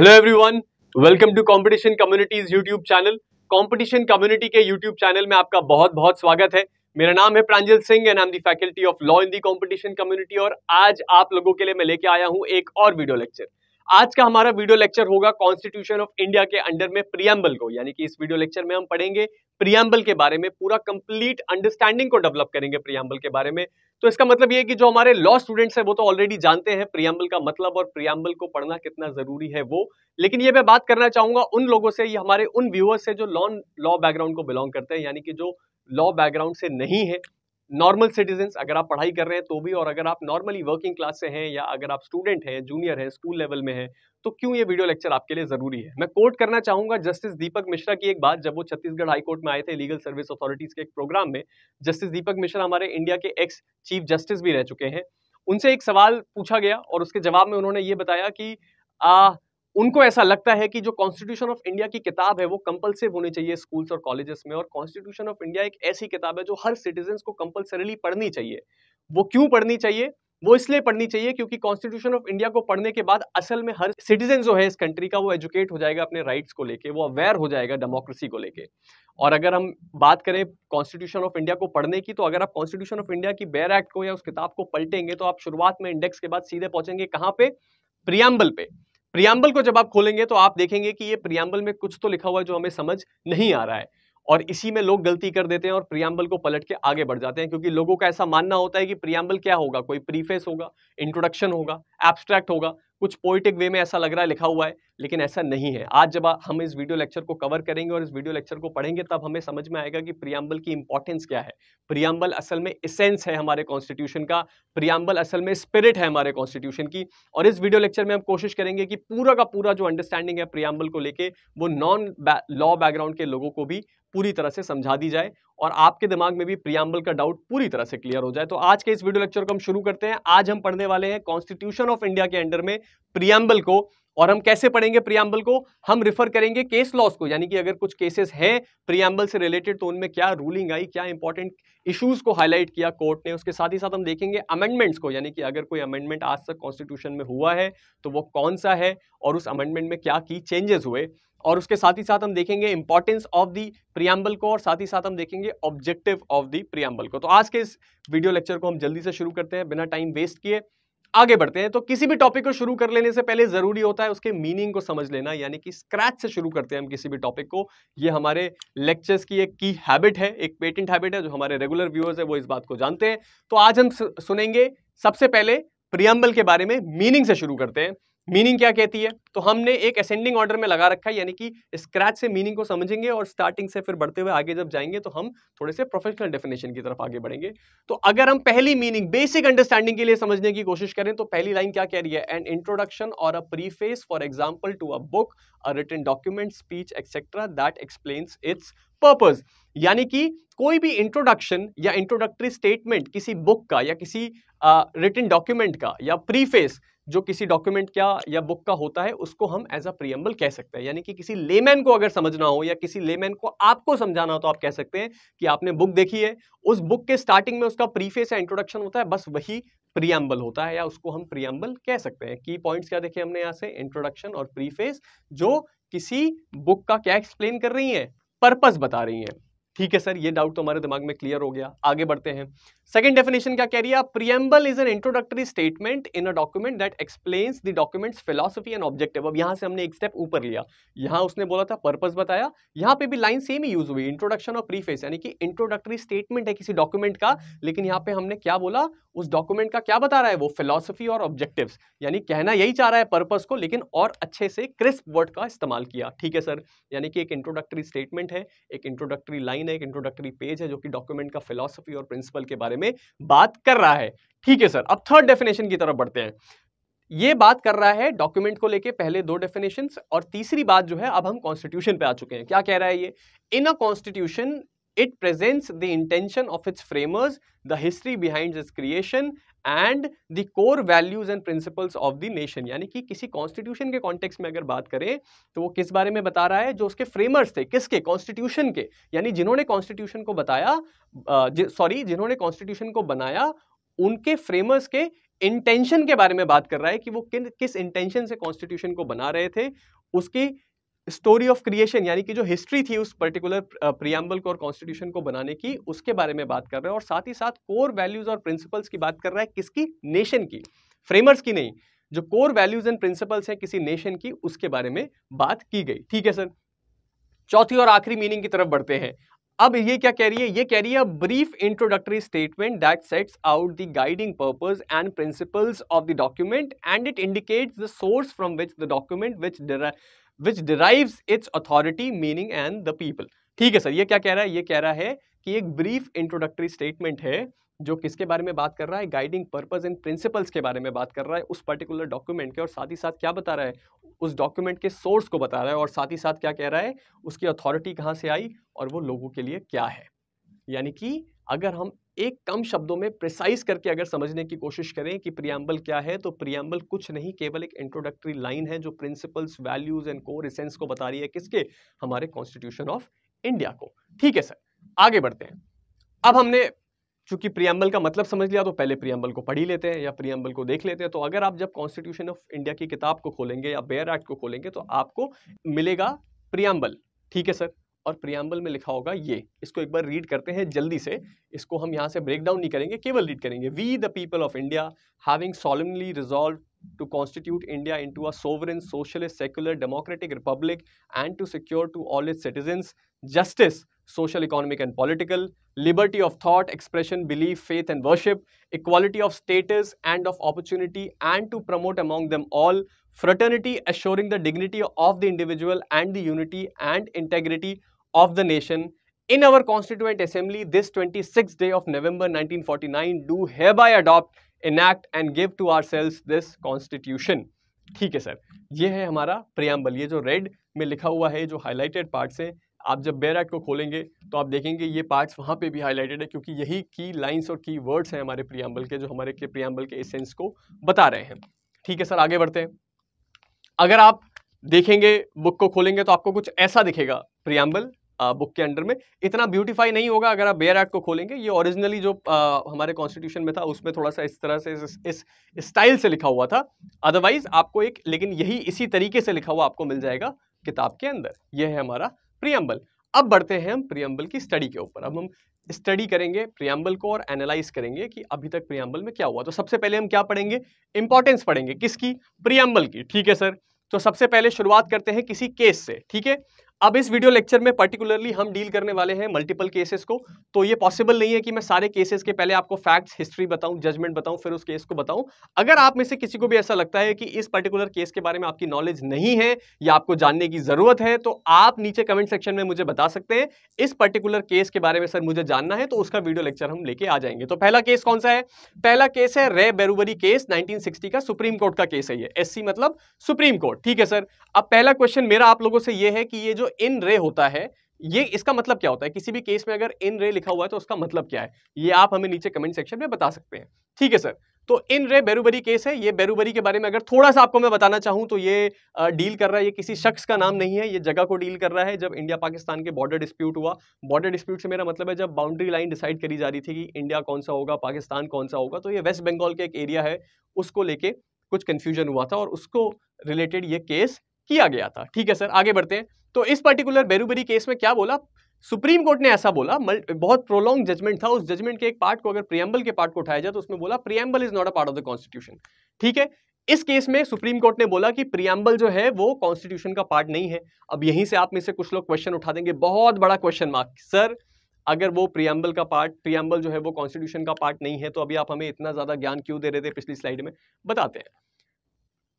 Hello everyone welcome to competition communities YouTube channel competition community के YouTube channel में आपका बहुत बहुत स्वागत है मेरा नाम है Pranjal Singh and I am faculty of law in the competition community और आज आप लोगों के लिए मैं लेके आया हूं एक और वीडियो लेक्चर आज का हमारा वीडियो लेक्चर होगा कॉन्स्टिट्यूशन ऑफ इंडिया के अंडर में प्रियम्बल को यानी कि इस वीडियो लेक्चर में हम पढ़ेंगे प्रियम्बल के बारे में पूरा कंप्लीट अंडरस्टैंडिंग को डेवलप करेंगे प्रियम्बल के बारे में तो इसका मतलब ये कि जो हमारे लॉ स्टूडेंट्स हैं वो तो ऑलरेडी जानते हैं प्रियम्बल का मतलब और प्रियम्बल को पढ़ना कितना ज़रूरी है वो लेकिन ये मैं बात करना चाहूंगा उन लोगों से ये हमारे उन व्यूअर्स से जो लॉन लॉ बैकग्राउंड को बिलोंग करते हैं यानी कि जो लॉ बैकग्राउंड से नहीं है नॉर्मल सिटीजन्स अगर आप पढ़ाई कर रहे हैं तो भी और अगर आप नॉर्मली वर्किंग क्लास से हैं या अगर आप स्टूडेंट हैं जूनियर हैं स्कूल लेवल में हैं तो क्यों ये वीडियो लेक्चर आपके लिए जरूरी है मैं कोट करना चाहूंगा जस्टिस दीपक मिश्रा की एक बात जब वो छत्तीसगढ़ हाईकोर्ट में आए थे लीगल सर्विस अथॉरिटीज के एक प्रोग्राम में जस्टिस दीपक मिश्रा हमारे इंडिया के एक्स चीफ जस्टिस भी रह चुके हैं उनसे एक सवाल पूछा गया और उसके जवाब में उन्होंने ये बताया कि आ, उनको ऐसा लगता है कि जो कॉन्स्टिट्यूशन ऑफ इंडिया की किताब है वो कंपल्सिव होनी चाहिए स्कूल्स और कॉलेजेस में और कॉन्स्टिट्यूशन ऑफ इंडिया एक ऐसी किताब है जो हर सिटीजन को कंपल्सरली पढ़नी चाहिए वो क्यों पढ़नी चाहिए वो इसलिए पढ़नी चाहिए क्योंकि कॉन्स्टिट्यूशन ऑफ इंडिया को पढ़ने के बाद असल में हर सिटीजन जो है इस कंट्री का वो एजुकेट हो जाएगा अपने राइट्स को लेके वो अवेयर हो जाएगा डेमोक्रेसी को लेके और अगर हम बात करें कॉन्स्टिट्यूशन ऑफ इंडिया को पढ़ने की तो अगर आप कॉन्स्टिट्यूशन ऑफ इंडिया की बेयर एक्ट को या उस किताब को पलटेंगे तो आप शुरुआत में इंडेक्स के बाद सीधे पहुंचेंगे कहाँ पे प्रियम्बल पे प्रियाम्बल को जब आप खोलेंगे तो आप देखेंगे कि ये प्रियाम्बल में कुछ तो लिखा हुआ है जो हमें समझ नहीं आ रहा है और इसी में लोग गलती कर देते हैं और प्रियाम्बल को पलट के आगे बढ़ जाते हैं क्योंकि लोगों का ऐसा मानना होता है कि प्रियाम्बल क्या होगा कोई प्रीफेस होगा इंट्रोडक्शन होगा एब्स्ट्रैक्ट होगा कुछ पोइटिक वे में ऐसा लग रहा है लिखा हुआ है लेकिन ऐसा नहीं है आज जब हम इस वीडियो लेक्चर को कवर करेंगे और इस वीडियो लेक्चर को पढ़ेंगे तब हमें समझ में आएगा कि प्रियाम्बल की इंपॉर्टेंस क्या है प्रियाम्बल असल में इसेंस है हमारे कॉन्स्टिट्यूशन का प्रियाम्बल असल में स्पिरिट है हमारे कॉन्स्टिट्यूशन की और इस वीडियो लेक्चर में हम कोशिश करेंगे कि पूरा का पूरा जो अंडरस्टैंडिंग है प्रियाम्बल को लेकर वो नॉन लॉ बैकग्राउंड के लोगों को भी पूरी तरह से समझा दी जाए और आपके दिमाग में भी प्रियाम्बल का डाउट पूरी तरह से क्लियर हो जाए तो आज के इस वीडियो लेक्चर को हम शुरू करते हैं आज हम पढ़ने वाले हैं कॉन्स्टिट्यूशन ऑफ इंडिया के अंडर में प्रियाम्बल को और हम कैसे पढ़ेंगे प्रियाम्बल को हम रिफर करेंगे केस लॉस को यानी कि अगर कुछ केसेस हैं प्रियाम्बल से रिलेटेड तो उनमें क्या रूलिंग आई क्या इंपॉर्टेंट इश्यूज को हाईलाइट किया कोर्ट ने उसके साथ ही साथ हम देखेंगे अमेंडमेंट्स को यानी कि अगर कोई अमेंडमेंट आज तक कॉन्स्टिट्यूशन में हुआ है तो वो कौन सा है और उस अमेंडमेंट में क्या की चेंजेस हुए और उसके साथ ही साथ हम देखेंगे इंपॉर्टेंस ऑफ दी प्रियाम्बल को और साथ ही साथ हम देखेंगे ऑब्जेक्टिव ऑफ दी प्रियाम्बल को तो आज के इस वीडियो लेक्चर को हम जल्दी से शुरू करते हैं बिना टाइम वेस्ट किए आगे बढ़ते हैं तो किसी भी टॉपिक को शुरू कर लेने से पहले जरूरी होता है उसके मीनिंग को समझ लेना यानी कि स्क्रैच से शुरू करते हैं हम किसी भी टॉपिक को ये हमारे लेक्चर्स की एक की हैबिट है एक पेटेंट हैबिट है जो हमारे रेगुलर व्यूअर्स है वो इस बात को जानते हैं तो आज हम सुनेंगे सबसे पहले प्रियम्बल के बारे में मीनिंग से शुरू करते हैं मीनिंग क्या कहती है तो हमने एक असेंडिंग ऑर्डर में लगा रखा है यानी कि स्क्रैच से मीनिंग को समझेंगे और स्टार्टिंग से फिर बढ़ते हुए आगे जब जाएंगे तो हम थोड़े से प्रोफेशनल डेफिनेशन की तरफ आगे बढ़ेंगे तो अगर हम पहली मीनिंग बेसिक अंडरस्टैंडिंग के लिए समझने की कोशिश करें तो पहली लाइन क्या कह रही है एन इंट्रोडक्शन और a preface for example to a book a written document speech etcetera that explain its purpose यानी कि कोई भी इंट्रोडक्शन या इंट्रोडक्टरी स्टेटमेंट किसी बुक का या किसी रिटर्न uh, डॉक्यूमेंट का या प्रीफेस जो किसी डॉक्यूमेंट क्या या बुक का होता है उसको हम एज अ प्रियम्बल कह सकते हैं यानी कि किसी लेमैन को अगर समझना हो या किसी लेमैन को आपको समझाना हो तो आप कह सकते हैं कि आपने बुक देखी है उस बुक के स्टार्टिंग में उसका प्रीफेस या इंट्रोडक्शन होता है बस वही प्रियम्बल होता है या उसको हम प्रियम्बल कह सकते हैं की पॉइंट्स क्या देखे हमने यहाँ से इंट्रोडक्शन और प्रीफेस जो किसी बुक का क्या एक्सप्लेन कर रही है पर्पज बता रही है ठीक है सर ये डाउट तो हमारे दिमाग में क्लियर हो गया आगे बढ़ते हैं सेकंड डेफिनेशन क्या कह रही है preamble is an introductory statement in a document that explains the document's philosophy and objective अब यहां से हमने एक स्टेप ऊपर लिया यहां उसने बोला था पर्पज बताया यहां पे भी लाइन सेम ही यूज हुई इंट्रोडक्शन और प्रीफेस यानी कि इंट्रोडक्टरी स्टेटमेंट है किसी डॉक्यूमेंट का लेकिन यहाँ पे हमने क्या बोला उस डॉक्यूमेंट का क्या बता रहा है वो फिलोसफी और ऑब्जेक्टिव यानी कहना यही चाह रहा है पर्पज को लेकिन और अच्छे से क्रिस्प वर्ड का इस्तेमाल किया ठीक है सर यानी कि एक इंट्रोडक्टरी स्टेटमेंट है एक इंट्रोडक्टरी लाइन है एक इंट्रोडक्टरी पेज है जो कि डॉक्यूमेंट का फिलोसफी और प्रिंसिपल के बारे में बात कर रहा है ठीक है सर अब थर्ड डेफिनेशन की तरफ बढ़ते हैं ये बात कर रहा है डॉक्यूमेंट को लेके पहले दो डेफिनेशन और तीसरी बात जो है अब हम कॉन्स्टिट्यूशन पे आ चुके हैं क्या कह रहा है ये in a constitution it presents the intention of its framers the history behind its creation and the core values and principles of the nation यानी कि किसी कॉन्स्टिट्यूशन के कॉन्टेक्स्ट में अगर बात करें तो वो किस बारे में बता रहा है जो उसके फ्रेमर्स थे किसके कॉन्स्टिट्यूशन के यानी जिन्होंने कॉन्स्टिट्यूशन को बताया सॉरी जिन्होंने कॉन्स्टिट्यूशन को बनाया उनके फ्रेमर्स के इंटेंशन के बारे में बात कर रहा है कि वो किन किस इंटेंशन से कॉन्स्टिट्यूशन को बना रहे थे उसकी स्टोरी ऑफ क्रिएशन यानी कि जो हिस्ट्री थी उस पर्टिकुलर प्रियम्बल को और कॉन्स्टिट्यूशन को बनाने की उसके बारे में बात कर रहे हैं और साथ ही साथ कोर वैल्यूज और प्रिंसिपल्स की बात कर रहा है किसकी नेशन की फ्रेमर्स की नहीं जो कोर वैल्यूज एंड प्रिंसिपल्स हैं किसी नेशन की उसके बारे में बात की गई ठीक है सर चौथी और आखिरी मीनिंग की तरफ बढ़ते हैं अब ये क्या कह रही है ये कह रही है brief introductory statement that sets out the guiding purpose and principles of the document and it indicates the source from which the document which which derive its authority meaning and the people ठीक है sir ये क्या कह रहा है ये कह रहा है कि एक ब्रीफ इंट्रोडक्टरी स्टेटमेंट है जो किसके बारे में बात कर रहा है गाइडिंग पर्पज एंड प्रिंसिपल्स के बारे में बात कर रहा है उस पर्टिकुलर डॉक्यूमेंट के और साथ ही साथ क्या बता रहा है उस डॉक्यूमेंट के सोर्स को बता रहा है और साथ ही साथ क्या कह रहा है उसकी अथॉरिटी कहाँ से आई और वो लोगों के लिए क्या है यानी कि अगर हम एक कम शब्दों में प्रिसाइज करके अगर समझने की कोशिश करें कि प्रियम्बल क्या है तो प्रियम्बल कुछ नहीं केवल एक इंट्रोडक्टरी लाइन है जो principles values and core essence को बता रही है किसके हमारे कॉन्स्टिट्यूशन ऑफ इंडिया को ठीक है सर आगे बढ़ते हैं अब हमने चूंकि प्रियम्बल का मतलब समझ लिया तो पहले प्रियम्बल को पढ़ ही लेते हैं या प्रियम्बल को देख लेते हैं तो अगर आप जब कॉन्स्टिट्यूशन ऑफ इंडिया की किताब को खोलेंगे या बेयर एक्ट को खोलेंगे तो आपको मिलेगा प्रियम्बल ठीक है सर और प्रियम्बल में लिखा होगा ये इसको एक बार रीड करते हैं जल्दी से इसको हम यहाँ से ब्रेक डाउन नहीं करेंगे केवल रीड करेंगे we the people of India having solemnly resolved to constitute India into a sovereign, socialist, secular, democratic republic and to secure to all its citizens justice, social, economic and political, liberty of thought, expression, belief, faith and worship, equality of status and of opportunity and to promote among them all fraternity assuring the dignity of the individual and the unity and integrity of the nation. In our Constituent Assembly, this 26th day of November 1949, do hereby adopt, enact and give to ourselves this Constitution. ठीक है sir ये है हमारा preamble ये जो red में लिखा हुआ है जो हाईलाइटेड पार्ट्स हैं आप जब बेर को खोलेंगे तो आप देखेंगे ये पार्ट्स वहाँ पे भी हाईलाइटेड है क्योंकि यही की लाइंस और की वर्ड्स हैं हमारे प्रियम्बल के जो हमारे के प्रियम्बल के एसेंस को बता रहे हैं ठीक है सर आगे बढ़ते हैं अगर आप देखेंगे बुक को खोलेंगे तो आपको कुछ ऐसा दिखेगा प्रियम्बल बुक के अंडर में इतना ब्यूटीफाई नहीं होगा अगर आप बेयर एक्ट को खोलेंगे ये ओरिजिनली जो आ, हमारे कॉन्स्टिट्यूशन में था उसमें थोड़ा सा इस तरह से इस, इस स्टाइल से लिखा हुआ था अदरवाइज आपको एक लेकिन यही इसी तरीके से लिखा हुआ आपको मिल जाएगा किताब के अंदर यह है हमारा प्रियम्बल अब बढ़ते हैं हम प्रियम्बल की स्टडी के ऊपर अब हम स्टडी करेंगे प्रियम्बल को और एनालाइज करेंगे कि अभी तक प्रियम्बल में क्या हुआ तो सबसे पहले हम क्या पढ़ेंगे इंपॉर्टेंस पढ़ेंगे किसकी प्रियम्बल की ठीक है सर तो सबसे पहले शुरुआत करते हैं किसी केस से ठीक है अब इस वीडियो लेक्चर में पर्टिकुलरली हम डील करने वाले हैं मल्टीपल केसेस को तो ये पॉसिबल नहीं है कि मैं सारे केसेस के पहले आपको फैक्ट्स हिस्ट्री बताऊं जजमेंट बताऊं फिर उस केस को बताऊं अगर आप में से किसी को भी ऐसा लगता है कि इस पर्टिकुलर केस के बारे में आपकी नॉलेज नहीं है या आपको जानने की ज़रूरत है तो आप नीचे कमेंट सेक्शन में मुझे बता सकते हैं इस पर्टिकुलर केस के बारे में सर मुझे जानना है तो उसका वीडियो लेक्चर हम लेके आ जाएंगे तो पहला केस कौन सा है पहला केस है रे बेरूबरी केस नाइनटीन का सुप्रीम कोर्ट का केस है ये एस मतलब सुप्रीम कोर्ट ठीक है सर अब पहला क्वेश्चन मेरा आप लोगों से यह है कि ये जो इन रे होता है ये इसका मतलब क्या होता है किसी भी केस में अगर इन रे लिखा हुआ है तो उसका मतलब क्या है ये आप हमें नीचे कमेंट सेक्शन में बता सकते हैं ठीक है सर तो इन रे बेरूबरी केस है ये बेरूबरी के बारे में अगर थोड़ा सा आपको मैं बताना चाहूं तो ये डील कर रहा है ये किसी शख्स का नाम नहीं है ये जगह को डील कर रहा है जब इंडिया पाकिस्तान के बॉर्डर डिस्प्यूट हुआ बॉर्डर डिस्प्यूट से मेरा मतलब है जब बाउंड्री लाइन डिसाइड करी जा रही थी कि इंडिया कौन सा होगा पाकिस्तान कौन सा होगा तो ये वेस्ट बंगाल का एक एरिया है उसको लेके कुछ कन्फ्यूजन हुआ था और उसको रिलेटेड ये केस किया गया था ठीक है सर आगे बढ़ते हैं तो इस पर्टिकुलर बेरूबरी केस में क्या बोला सुप्रीम कोर्ट ने ऐसा बोला बहुत प्रोलॉन्ग जजमेंट था उस जजमेंट के एक पार्ट को अगर प्रियम्बल के पार्ट को उठाया जाए तो उसमें बोला preamble is not a part of the constitution ठीक है इस केस में सुप्रीम कोर्ट ने बोला कि प्रियम्बल जो है वो कॉन्स्टिट्यूशन का पार्ट नहीं है अब यहीं से आप में से कुछ लोग क्वेश्चन उठा देंगे बहुत बड़ा क्वेश्चन मार्क सर अगर वो प्रियम्बल का पार्ट प्रियम्बल जो है वो कॉन्स्टिट्यूशन का पार्ट नहीं है तो अभी आप हमें इतना ज़्यादा ज्ञान क्यों दे रहे थे पिछली स्लाइड में बताते हैं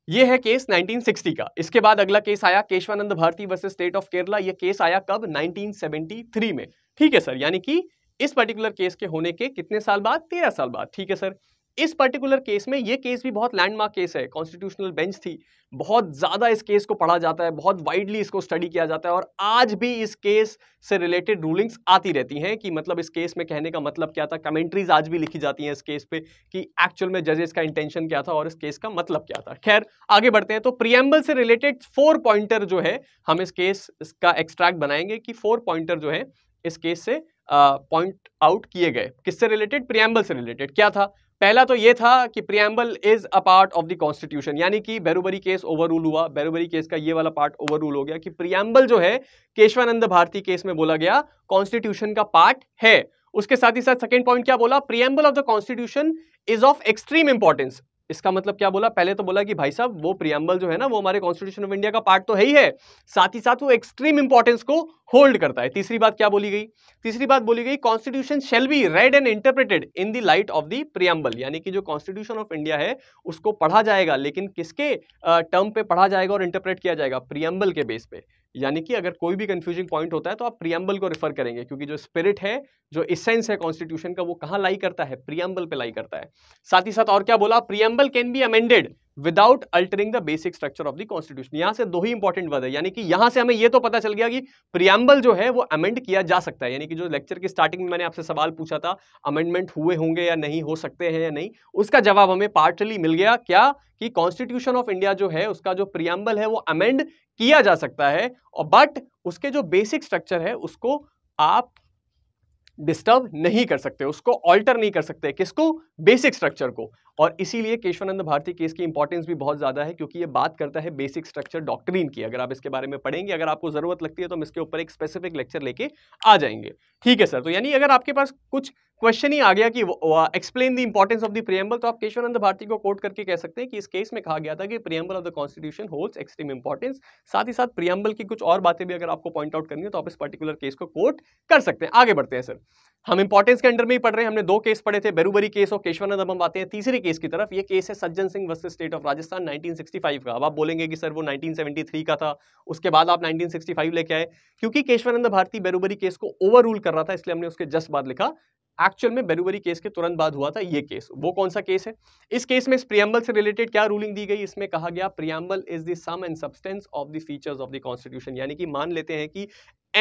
ये है केस 1960 का इसके बाद अगला केस आया Kesavananda Bharati versus state of Kerala ये केस आया कब 1973 में ठीक है सर यानी कि इस पर्टिकुलर केस के होने के कितने साल बाद तेरह साल बाद ठीक है सर इस पर्टिकुलर केस में ये केस भी बहुत लैंडमार्क केस है कॉन्स्टिट्यूशनल बेंच थी बहुत ज़्यादा इस केस को पढ़ा जाता है बहुत वाइडली इसको स्टडी किया जाता है और आज भी इस केस से रिलेटेड रूलिंग्स आती रहती हैं कि मतलब इस केस में कहने का मतलब क्या था कमेंट्रीज आज भी लिखी जाती हैं इस केस पे कि एक्चुअल में जजेस का इंटेंशन क्या था और इस केस का मतलब क्या था खैर आगे बढ़ते हैं तो प्रियम्बल से रिलेटेड फोर पॉइंटर जो है हम इस केस का एक्सट्रैक्ट बनाएंगे कि फोर पॉइंटर जो है इस केस से पॉइंट आउट किए गए किससे रिलेटेड प्रियम्बल से रिलेटेड क्या था पहला तो ये था कि preamble is a part of the constitution यानी कि बैरूबरी केस ओवर रूल हुआ बैरूबरी केस का ये वाला पार्ट ओवर रूल हो गया कि प्रियम्बल जो है केशवानंद भारती केस में बोला गया कॉन्स्टिट्यूशन का पार्ट है उसके साथ ही साथ सेकेंड पॉइंट क्या बोला preamble of the constitution is of extreme importance इसका मतलब क्या बोला पहले तो बोला कि भाई साहब वो प्रियम्बल जो है ना वो हमारे कॉन्स्टिट्यूशन ऑफ इंडिया का पार्ट तो है ही है साथ ही साथ वो एक्सट्रीम इंपॉर्टेंस को होल्ड करता है तीसरी बात क्या बोली गई तीसरी बात बोली गई constitution shall be read and interpreted in the light of the preamble यानी कि जो कॉन्स्टिट्यूशन ऑफ इंडिया है उसको पढ़ा जाएगा लेकिन किसके टर्म पे पढ़ा जाएगा और इंटरप्रेट किया जाएगा प्रियम्बल के बेस पे यानी कि अगर कोई भी कंफ्यूजिंग पॉइंट होता है तो आप प्रियम्बल को रेफर करेंगे क्योंकि जो स्पिरिट है जो इसेंस है कॉन्स्टिट्यूशन का वो कहाँ लाई करता है प्रियम्बल पे लाई करता है साथ ही साथ और क्या बोला preamble can be amended without altering the basic structure of the constitution यहां से दो ही इंपॉर्टेंट वर्ड है यानी कि यहां से हमें यह तो पता चल गया कि प्रियम्बल जो है वो अमेंड किया जा सकता है यानी कि जो लेक्चर की स्टार्टिंग में मैंने आपसे सवाल पूछा था अमेंडमेंट हुए होंगे या नहीं हो सकते हैं या नहीं उसका जवाब हमें पार्टली मिल गया क्या कि कॉन्स्टिट्यूशन ऑफ इंडिया जो है उसका जो प्रियम्बल है वो अमेंड किया जा सकता है और बट उसके जो बेसिक स्ट्रक्चर है उसको आप डिस्टर्ब नहीं कर सकते उसको ऑल्टर नहीं कर सकते किसको बेसिक स्ट्रक्चर को और इसीलिए केशवानंद भारती केस की इंपॉर्टेंस भी बहुत ज़्यादा है क्योंकि ये बात करता है बेसिक स्ट्रक्चर डॉक्ट्रीन की अगर आप इसके बारे में पढ़ेंगे अगर आपको ज़रूरत लगती है तो हम इसके ऊपर एक स्पेसिफिक लेक्चर लेके आ जाएंगे ठीक है सर तो यानी अगर आपके पास कुछ क्वेश्चन ही आ गया कि explain the importance of the preamble तो आप केशवानंद भारती को कोट करके कह सकते हैं कि इस केस में कहा गया था कि preamble of the constitution holds extreme importance साथ ही साथ प्रियम्बल की कुछ और बातें भी अगर आपको पॉइंट आउट करनी है तो आप इस पर्टिकुलर केस को कोट कर सकते हैं आगे बढ़ते हैं सर हम इंपॉर्टेंस के अंडर में ही पढ़ रहे हैं हमने दो केस पढ़े थे बेरूबरी केस और केशवानंद हम आते हैं तीसरे केस केस की तरफ ये केस है Sajjan Singh versus state of Rajasthan 1965 का अब आप बोलेंगे कि सर वो 1973 का था उसके बाद आप 1965 लेके आए क्योंकि केशवानंद भारती बेरूबरी केस को ओवर रूल कर रहा था इसलिए हमने उसके जस्ट बाद लिखा एक्चुअल में बेरूबरी केस के तुरंत बाद हुआ था ये केस वो कौन सा केस है इस केस में इस प्रियम्बल से रिलेटेड क्या रूलिंग दी गई इसमें कहा गया preamble is the sum and substance of the features of the constitution यानी कि मान लेते हैं कि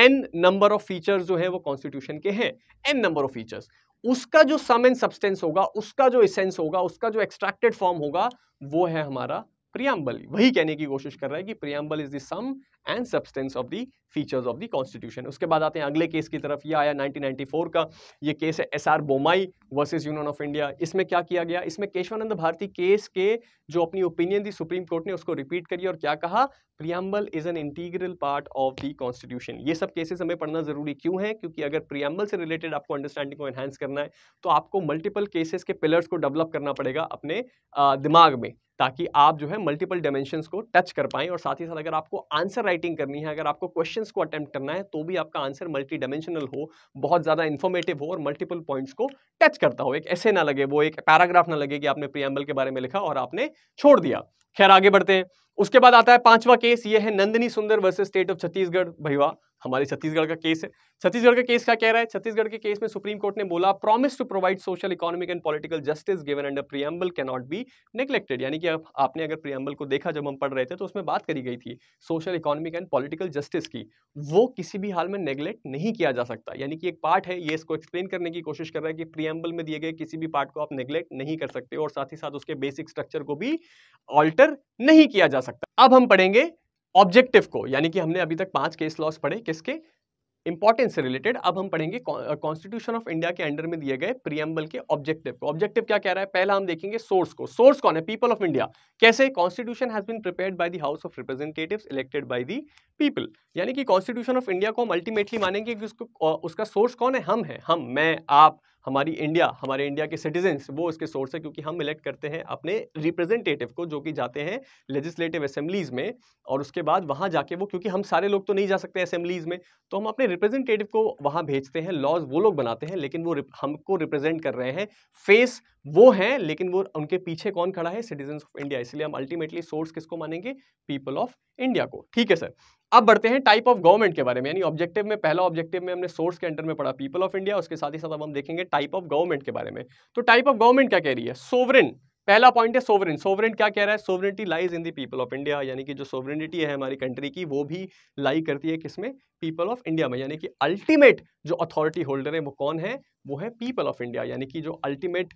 एन नंबर ऑफ फीचर्स जो है वो कॉन्स्टिट्यूशन के हैं एन नंबर ऑफ फीचर्स उसका जो सम एंड सब्सटेंस होगा उसका जो इसेंस होगा उसका जो एक्सट्रैक्टेड फॉर्म होगा वो है हमारा प्रियम्बल वही कहने की कोशिश कर रहा है कि preamble is the sum and substance of the features of the constitution उसके बाद आते हैं अगले केस की तरफ ये आया 1994 का ये केस है S R Bommai versus union of India इसमें क्या किया गया इसमें केशवानंद भारती केस के जो अपनी ओपिनियन दी सुप्रीम कोर्ट ने उसको रिपीट करी और क्या कहा preamble is an integral part of the constitution ये सब केसेस हमें पढ़ना जरूरी क्यों है क्योंकि अगर प्रियम्बल से रिलेटेड आपको अंडरस्टैंडिंग को एनहेंस करना है तो आपको मल्टीपल केसेस के पिलर्स को डेवलप करना पड़ेगा अपने दिमाग में ताकि आप जो है मल्टीपल डायमेंशन को टच कर पाए और साथ ही साथ अगर आपको आंसर राइटिंग करनी है अगर आपको क्वेश्चन को अटैम्प्ट करना है तो भी आपका आंसर मल्टी डायमेंशनल हो बहुत ज़्यादा इन्फॉर्मेटिव हो और मल्टीपल पॉइंट्स को टच करता हो एक ऐसे ना लगे वो एक पैराग्राफ ना लगे कि आपने प्रियम्बल के बारे में लिखा और आपने छोड़ दिया खैर आगे बढ़ते हैं उसके बाद आता है पांचवा केस ये है नंदनी सुंदर वर्सेस स्टेट ऑफ छत्तीसगढ़ भैया हमारे छत्तीसगढ़ का केस है छत्तीसगढ़ का केस क्या कह रहा है छत्तीसगढ़ के केस में सुप्रीम कोर्ट ने बोला promise to provide social economic and political justice given under preamble can not be neglected यानी कि अब आपने अगर प्रियम्बल को देखा जब हम पढ़ रहे थे तो उसमें बात करी गई थी social economic and political justice की वो किसी भी हाल में नेग्लेक्ट नहीं किया जा सकता यानी कि एक पार्ट है ये इसको एक्सप्लेन करने की कोशिश कर रहा है कि प्रियम्बल में दिए गए किसी भी पार्ट को आप नेग्लेक्ट नहीं कर सकते और साथ ही साथ उसके बेसिक स्ट्रक्चर को भी ऑल्टर नहीं किया जा सकता अब हम पढ़ेंगे ऑब्जेक्टिव को यानी कि हमने अभी तक पांच केस लॉस पढ़े किसके इंपॉर्टेंस से रिलेटेड अब हम पढ़ेंगे कॉन्स्टिट्यूशन ऑफ इंडिया के अंडर में दिए गए प्रियम्बल के ऑब्जेक्टिव को ऑब्जेक्टिव क्या कह रहा है पहला हम देखेंगे सोर्स को सोर्स कौन है पीपल ऑफ इंडिया कैसे constitution has been prepared by the house of representatives elected by the people यानी कि कॉन्स्टिट्यूशन ऑफ इंडिया को हम अल्टीमेटली मानेंगे कि उसको उसका सोर्स कौन है हम है हम मैं आप हमारी इंडिया हमारे इंडिया के सिटीजन्स वो इसके सोर्स है क्योंकि हम इलेक्ट करते हैं अपने रिप्रेजेंटेटिव को जो कि जाते हैं लेजिस्लेटिव असेंबलीज में और उसके बाद वहाँ जाके वो क्योंकि हम सारे लोग तो नहीं जा सकते असेंबलीज में तो हम अपने रिप्रेजेंटेटिव को वहाँ भेजते हैं लॉज वो लोग बनाते हैं लेकिन वो हमको रिप्रेजेंट कर रहे हैं फेस वो हैं लेकिन वो उनके पीछे कौन खड़ा है सिटीजन ऑफ इंडिया इसलिए हम अल्टीमेटली सोर्स किसको मानेंगे पीपल ऑफ इंडिया को ठीक है सर अब बढ़ते हैं टाइप ऑफ गवर्नमेंट के बारे में यानी ऑब्जेक्टिव में पहला ऑब्जेक्टिव में हमने सोर्स के अंडर में पढ़ा पीपल ऑफ इंडिया उसके साथ ही साथ अब हम देखेंगे टाइप ऑफ गवर्नमेंट के बारे में तो टाइप ऑफ गवर्नमेंट क्या कह रही है सोवरेन पहला पॉइंट है सोवरेन सोवरेन क्या कह रहा है sovereignty lies in the people of India यानी कि जो सोवरेनिटी है हमारी कंट्री की वो भी लाई करती है किसमें पीपल ऑफ इंडिया में यानी कि अल्टीमेट जो अथॉरिटी होल्डर है वो कौन है वो है पीपल ऑफ इंडिया यानी कि जो अल्टीमेट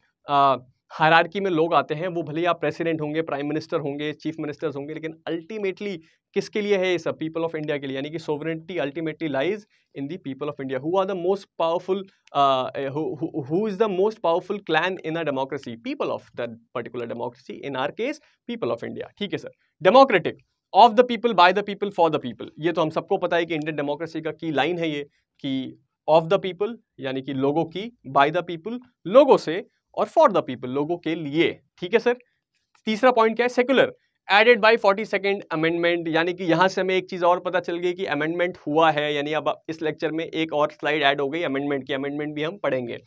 हरारकी में लोग आते हैं वो भले ही आप प्रेसिडेंट होंगे प्राइम मिनिस्टर होंगे चीफ मिनिस्टर्स होंगे लेकिन अल्टीमेटली किसके लिए है ये सब पीपल ऑफ इंडिया के लिए यानी कि sovereignty ultimately lies in the people of India who are the most powerful who is the most powerful clan in a democracy people of the particular democracy in our case people of India ठीक है sir democratic of the people by the people for the people ये तो हम सबको पता है कि Indian democracy का की लाइन है ये कि ऑफ द पीपल यानी कि लोगों की बाय द पीपल लोगों से और फॉर द पीपल लोगों के लिए ठीक है सर तीसरा पॉइंट क्या है secular added by forty second amendment यानी कि यहाँ से हमें एक चीज़ और पता चल गई कि अमेंडमेंट हुआ है यानी अब इस लेक्चर में एक और स्लाइड ऐड हो गई अमेंडमेंट की अमेंडमेंट भी हम पढ़ेंगे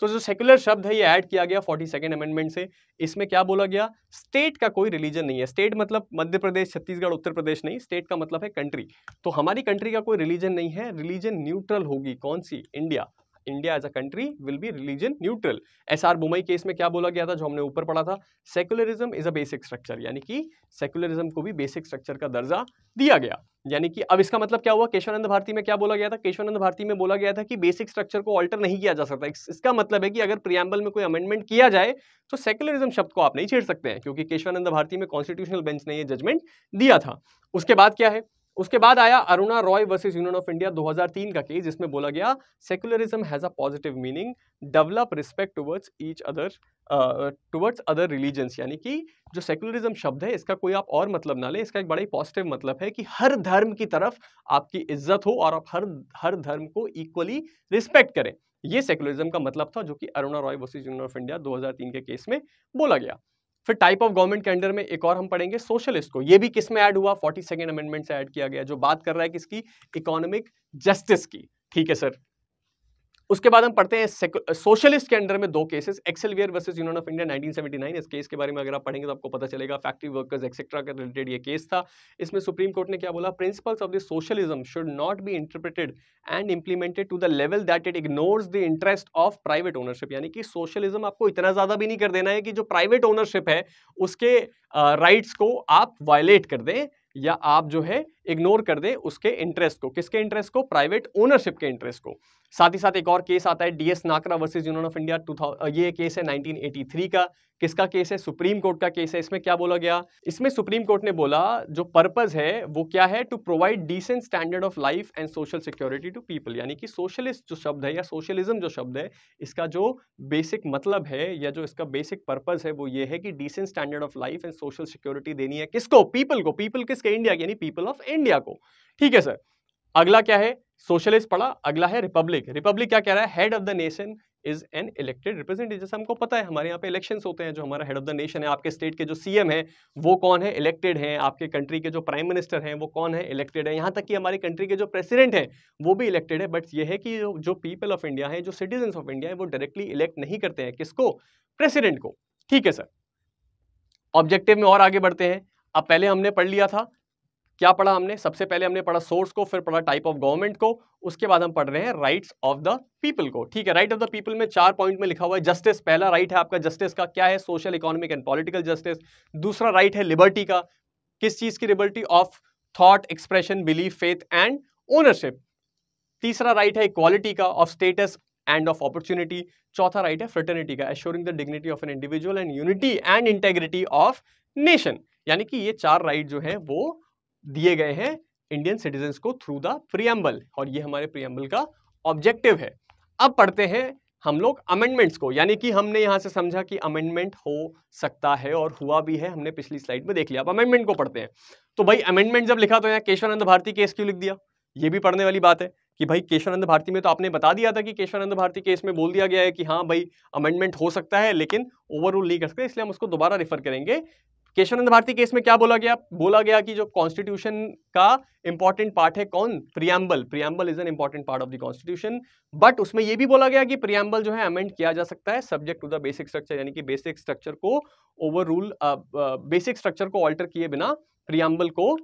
तो जो सेक्युलर शब्द है ये ऐड किया गया फोर्टी सेकेंड अमेंडमेंट से इसमें क्या बोला गया स्टेट का कोई रिलीजन नहीं है स्टेट मतलब मध्य प्रदेश छत्तीसगढ़ उत्तर प्रदेश नहीं स्टेट का मतलब है कंट्री तो हमारी कंट्री का कोई रिलीजन नहीं है रिलीजन न्यूट्रल होगी कौन सी India India as a country will be religion neutral S R Bommai case में क्या बोला गया था जो हमने ऊपर पढ़ा था secularism is a basic structure यानी कि सेकुलरिज्म को भी बेसिक स्ट्रक्चर का दर्जा दिया गया यानी कि अब इसका मतलब क्या हुआ केशवानंद भारती में क्या बोला गया था केशवानंद भारती में बोला गया था कि बेसिक स्ट्रक्चर को ऑल्टर नहीं किया जा सकता इसका मतलब है कि अगर प्रियम्बल में कोई अमेंडमेंट किया जाए तो सेकुलरिज्म शब्द को आप नहीं छेड़ सकते हैं क्योंकि केशवानंद भारती में कॉन्स्टिट्यूशनल बेंच ने यह जजमेंट दिया था उसके बाद क्या है उसके बाद आया Aruna Roy versus union of India 2003 का केस जिसमें बोला गया secularism has a positive meaning develop respect towards each other towards other religions यानी कि जो सेकुलरिज्म शब्द है इसका कोई आप और मतलब ना लें इसका एक बड़ा ही पॉजिटिव मतलब है कि हर धर्म की तरफ आपकी इज्जत हो और आप हर हर धर्म को इक्वली रिस्पेक्ट करें ये सेकुलरिज्म का मतलब था जो कि Aruna Roy versus union of India 2003 के केस में बोला गया फिर टाइप ऑफ गवर्नमेंट के अंडर में एक और हम पढ़ेंगे सोशलिस्ट को ये भी किस में ऐड हुआ फोर्टी सेकेंड अमेंडमेंट से ऐड किया गया जो बात कर रहा है किसकी इकोनॉमिक जस्टिस की ठीक है सर उसके बाद हम पढ़ते हैं सोशलिस्ट के अंडर में दो cases Excel Wear versus union of India 1979 इस केस के बारे में अगर आप पढ़ेंगे तो आपको पता चलेगा फैक्ट्री वर्कर्स एक्सेट्रा के रिलेटेड ये केस था इसमें सुप्रीम कोर्ट ने क्या बोला principles of the socialism should not be interpreted and implemented to the level that it ignores the interest of private ownership यानी कि सोशलिज्म आपको इतना ज़्यादा भी नहीं कर देना है कि जो प्राइवेट ओनरशिप है उसके राइट्स uh, को आप वायलेट कर दें या आप जो है इग्नोर कर दे उसके इंटरेस्ट को किसके इंटरेस्ट को प्राइवेट ओनरशिप के इंटरेस्ट को साथ ही साथ एक और केस आता है D S Nakara versus union of India two ये केस है 1983 का किसका केस है सुप्रीम कोर्ट का केस है इसमें क्या बोला गया इसमें सुप्रीम कोर्ट ने बोला जो पर्पज है वो क्या है to provide decent standard of life and social security to people यानी कि सोशलिस्ट जो शब्द है या सोशलिज्म जो शब्द है इसका जो बेसिक मतलब है या जो इसका बेसिक पर्पज है वो ये है कि decent standard of life and social security देनी है किसको पीपल को पीपल किसके इंडिया यानी पीपल ऑफ इंडिया इंडिया को ठीक है सर अगला क्या है सोशलिस्ट पढ़ा अगला है रिपब्लिक रिपब्लिक क्या कह रहा है head of the nation is an elected representative जैसे हमको पता है हमारे यहाँ पे इलेक्शंस होते हैं जो हमारा हेड ऑफ द नेशन है आपके स्टेट के जो सीएम है वो कौन है इलेक्टेड है आपके कंट्री के जो प्राइम मिनिस्टर हैं वो कौन है इलेक्टेड है यहाँ तक कि हमारी कंट्री के जो प्रेसिडेंट हैं वो भी इलेक्टेड है बट ये है कि जो पीपल ऑफ इंडिया है जो सिटीजन ऑफ इंडिया है वो डायरेक्टली इलेक्ट नहीं करते हैं किसको प्रेसिडेंट को ठीक है सर ऑब्जेक्टिव में और आगे बढ़ते हैं अब पहले हमने पढ़ लिया था क्या पढ़ा हमने सबसे पहले हमने पढ़ा सोर्स को फिर पढ़ा टाइप ऑफ गवर्नमेंट को उसके बाद हम पढ़ रहे हैं राइट्स ऑफ द पीपल को ठीक है राइट ऑफ द पीपल में चार पॉइंट में लिखा हुआ है जस्टिस पहला राइट है आपका जस्टिस का क्या है social economic and political justice दूसरा राइट है लिबर्टी का किस चीज़ की liberty of thought expression belief faith and ownership तीसरा राइट है इक्वालिटी का of status and of opportunity चौथा राइट है फ्रटर्निटी का assuring the dignity of an individual and unity and integrity of nation यानी कि ये चार राइट जो है वो दिए गए हैं इंडियन सिटीजन को थ्रू द प्रियम्बल और ये हमारे प्रियम्बल का ऑब्जेक्टिव है अब पढ़ते हैं हम लोग अमेंडमेंट्स को यानी कि हमने यहाँ से समझा कि अमेंडमेंट हो सकता है और हुआ भी है हमने पिछली स्लाइड में देख लिया अब अमेंडमेंट को पढ़ते हैं तो भाई अमेंडमेंट जब लिखा तो यहाँ केशवानंद भारती केस क्यों लिख दिया ये भी पढ़ने वाली बात है कि भाई केशवानंद भारती में तो आपने बता दिया था कि केशवानंद भारती केस में बोल दिया गया है कि हाँ भाई अमेंडमेंट हो सकता है लेकिन ओवरऑल नहीं कर सकते इसलिए हम उसको दोबारा रेफर करेंगे केशवानंद भारती केस में क्या बोला गया बोला गया कि जो कॉन्स्टिट्यूशन का इंपॉर्टेंट पार्ट है कौन preamble preamble is an important part of the constitution but उसमें यह भी बोला गया कि प्रियम्बल जो है अमेंड किया जा सकता है subject to the basic structure यानी कि बेसिक स्ट्रक्चर को ओवर रूल बेसिक स्ट्रक्चर को ऑल्टर किए बिना प्रियम्बल को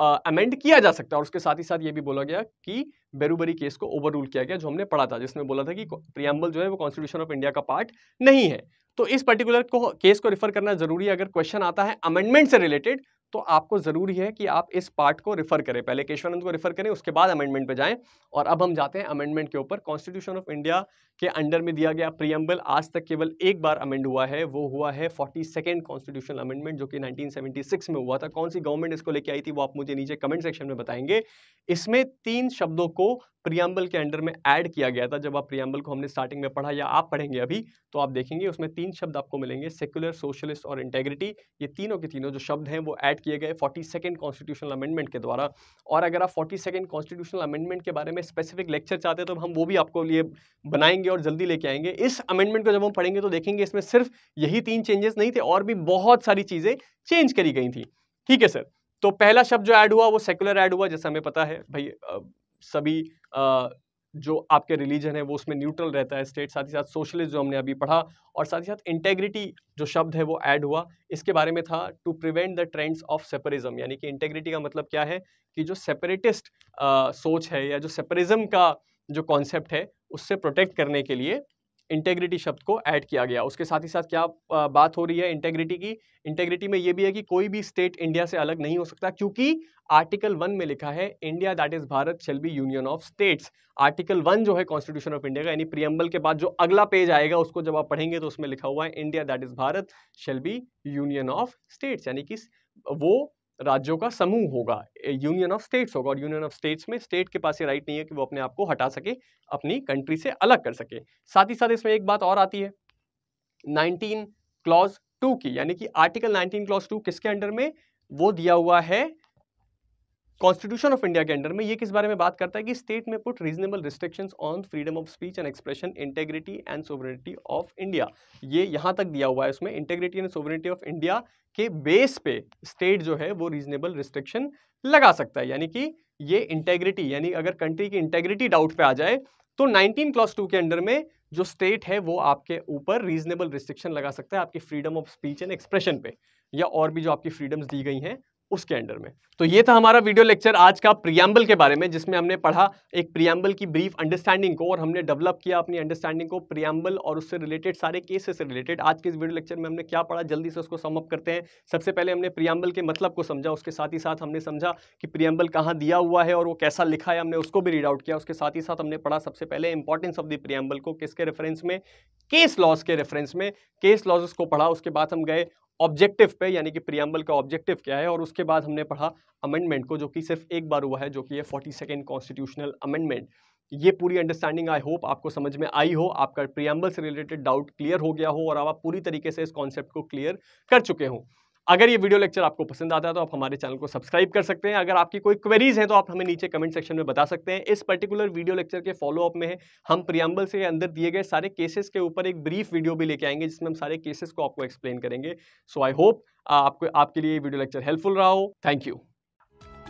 अमेंड किया जा सकता है और उसके साथ ही साथ ये भी बोला गया कि बेरूबरी केस को ओवर रूल किया गया जो हमने पढ़ा था जिसमें बोला था कि प्रियम्बल जो है वो कॉन्स्टिट्यूशन ऑफ इंडिया का पार्ट नहीं है तो इस पर्टिकुलर को केस को रिफर करना जरूरी है अगर क्वेश्चन आता है अमेंडमेंट से रिलेटेड तो आपको ज़रूरी है कि आप इस पार्ट को रिफ़र करें पहले केशवानंद को रिफ़र करें उसके बाद अमेंडमेंट पे जाएं और अब हम जाते हैं अमेंडमेंट के ऊपर कॉन्स्टिट्यूशन ऑफ इंडिया के अंडर में दिया गया प्रियम्बल आज तक केवल एक बार अमेंड हुआ है वो हुआ है फोर्टी सेकेंड कॉन्स्टिट्यूशन अमेंडमेंट जो कि नाइनटीन में हुआ था कौन सी गवर्नमेंट इसको लेके आई थी वो आप मुझे नीचे कमेंट सेक्शन में बताएंगे इसमें तीन शब्दों को प्रियम्बल के अंडर में ऐड किया गया था जब आप प्रियम्बल को हमने स्टार्टिंग में पढ़ा या आप पढ़ेंगे अभी तो आप देखेंगे उसमें तीन शब्द आपको मिलेंगे सेक्युलर सोशलिस्ट और इंटेग्रिटी ये तीनों के तीनों जो शब्द हैं वो ऐड किए गए फोर्टी सेकेंड कॉन्स्टिट्यूशनल अमेंडमेंट के द्वारा और अगर आप फोर्टी सेकेंड कॉन्स्टिट्यूशनल अमेंडमेंट के बारे में स्पेसिफिक लेक्चर चाहते हैं तो हम वो भी आपको लिए बनाएंगे और जल्दी लेके आएंगे इस अमेंडमेंट को जब हम पढ़ेंगे तो देखेंगे इसमें सिर्फ यही तीन चेंजेस नहीं थे और भी बहुत सारी चीज़ें चेंज करी गई थी ठीक है सर तो पहला शब्द जो ऐड हुआ वो सेकुलर ऐड हुआ जैसा हमें पता है भाई सभी आ, जो आपके रिलीजन है वो उसमें न्यूट्रल रहता है स्टेट साथ ही साथ सोशलिस्ट जो हमने अभी पढ़ा और साथ ही साथ इंटेग्रिटी जो शब्द है वो ऐड हुआ इसके बारे में था to prevent the trends of separatism यानी कि इंटेग्रिटी का मतलब क्या है कि जो सेपरेटिस्ट सोच है या जो सेपरिज्म का जो कॉन्सेप्ट है उससे प्रोटेक्ट करने के लिए इंटेग्रिटी शब्द को ऐड किया गया उसके साथ ही साथ क्या बात हो रही है इंटेग्रिटी की इंटेग्रिटी में ये भी है कि कोई भी स्टेट इंडिया से अलग नहीं हो सकता क्योंकि आर्टिकल वन में लिखा है India that is Bharat shall be union of states article one जो है कॉन्स्टिट्यूशन ऑफ इंडिया का यानी प्रियम्बल के बाद जो अगला पेज आएगा उसको जब आप पढ़ेंगे तो उसमें लिखा हुआ है India that is Bharat shall be union of states यानी कि वो राज्यों का समूह होगा यूनियन ऑफ स्टेट्स होगा और यूनियन ऑफ स्टेट्स में स्टेट के पास ये राइट नहीं है कि वो अपने आप को हटा सके अपनी कंट्री से अलग कर सके साथ ही साथ इसमें एक बात और आती है नाइनटीन क्लॉज टू की यानी कि आर्टिकल नाइनटीन क्लॉज टू किसके अंडर में वो दिया हुआ है कॉन्स्टिट्यूशन ऑफ इंडिया के अंडर में ये किस बारे में बात करता है कि state may put reasonable restrictions on freedom of speech and expression integrity and sovereignty of India ये यहाँ तक दिया हुआ है उसमें integrity and sovereignty of India के बेस पे स्टेट जो है वो रीजनेबल रिस्ट्रिक्शन लगा सकता है यानी कि ये इंटेग्रिटी यानी अगर कंट्री की इंटेग्रिटी डाउट पे आ जाए तो नाइनटीन क्लॉस टू के अंडर में जो स्टेट है वो आपके ऊपर रीजनेबल रिस्ट्रिक्शन लगा सकता है आपकी freedom of speech and expression पे या और भी जो आपकी फ्रीडम्स दी गई हैं उसके अंडर में तो ये था हमारा वीडियो लेक्चर आज का प्रियम्बल के बारे में जिसमें हमने पढ़ा एक प्रियम्बल की ब्रीफ अंडरस्टैंडिंग को और हमने डेवलप किया अपनी अंडरस्टैंडिंग को प्रियम्बल और उससे रिलेटेड सारे केसेस से रिलेटेड आज के इस वीडियो लेक्चर में हमने क्या पढ़ा जल्दी से उसको समअप करते हैं सबसे पहले हमने प्रियम्बल के मतलब को समझा उसके साथ ही साथ हमने समझा कि प्रियम्बल कहाँ दिया हुआ है और वो कैसा लिखा है हमने उसको भी रीड आउट किया उसके साथ ही साथ हमने पढ़ा सबसे पहले इंपॉर्टेंस ऑफ द प्रियम्बल को किसके रेफरेंस में केस लॉज के रेफरेंस में केस लॉज को पढ़ा उसके बाद हम गए ऑब्जेक्टिव पे यानी कि प्रियम्बल का ऑब्जेक्टिव क्या है और उसके बाद हमने पढ़ा अमेंडमेंट को जो कि सिर्फ एक बार हुआ है जो कि है फोर्टी सेकेंड कॉन्स्टिट्यूशनल अमेंडमेंट ये पूरी अंडरस्टैंडिंग आई होप आपको समझ में आई हो आपका प्रियम्बल से रिलेटेड डाउट क्लियर हो गया हो और आप पूरी तरीके से इस कॉन्सेप्ट को क्लियर कर चुके हों अगर ये वीडियो लेक्चर आपको पसंद आता है तो आप हमारे चैनल को सब्सक्राइब कर सकते हैं अगर आपकी कोई क्वेरीज हैं तो आप हमें नीचे कमेंट सेक्शन में बता सकते हैं इस पर्टिकुलर वीडियो लेक्चर के फॉलोअप में हम प्रियम्बल से अंदर दिए गए सारे केसेस के ऊपर एक ब्रीफ वीडियो भी लेके आएंगे जिसमें हम सारे केसेस को आपको एक्सप्लेन करेंगे सो आई होप आपको आपके लिए वीडियो लेक्चर हेल्पफुल रहा हो थैंक यू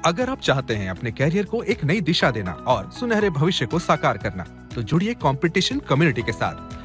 अगर आप चाहते हैं अपने कैरियर को एक नई दिशा देना और सुनहरे भविष्य को साकार करना तो जुड़िए कॉम्पिटिशन कम्युनिटी के साथ